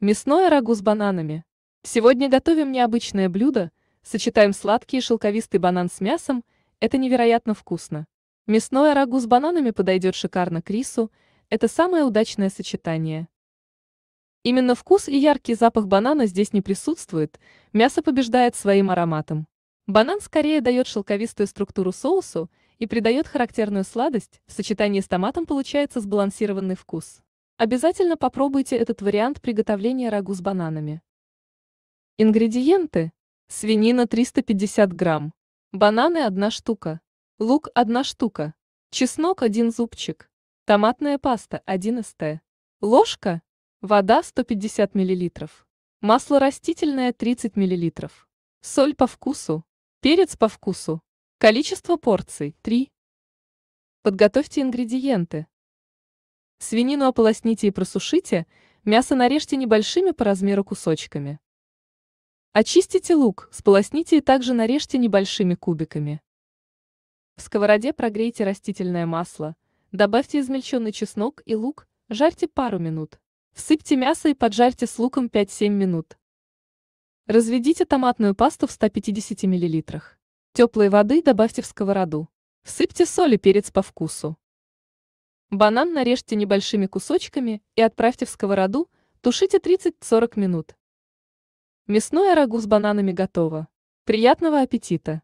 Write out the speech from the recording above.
Мясное рагу с бананами. Сегодня готовим необычное блюдо, сочетаем сладкий и шелковистый банан с мясом, это невероятно вкусно. Мясное рагу с бананами подойдет шикарно к рису, это самое удачное сочетание. Именно вкус и яркий запах банана здесь не присутствует, мясо побеждает своим ароматом. Банан скорее дает шелковистую структуру соусу и придает характерную сладость, в сочетании с томатом получается сбалансированный вкус. Обязательно попробуйте этот вариант приготовления рагу с бананами. Ингредиенты. Свинина 350 грамм. Бананы 1 штука. Лук 1 штука. Чеснок 1 зубчик. Томатная паста 1 ст. Ложка. Вода 150 мл. Масло растительное 30 мл. Соль по вкусу. Перец по вкусу. Количество порций 3. Подготовьте ингредиенты. Свинину ополосните и просушите, мясо нарежьте небольшими по размеру кусочками. Очистите лук, сполосните и также нарежьте небольшими кубиками. В сковороде прогрейте растительное масло, добавьте измельченный чеснок и лук, жарьте пару минут. Всыпьте мясо и поджарьте с луком 5-7 минут. Разведите томатную пасту в 150 мл. Теплой воды добавьте в сковороду. Всыпьте соль и перец по вкусу. Банан нарежьте небольшими кусочками и отправьте в сковороду, тушите 30-40 минут. Мясное рагу с бананами готово. Приятного аппетита!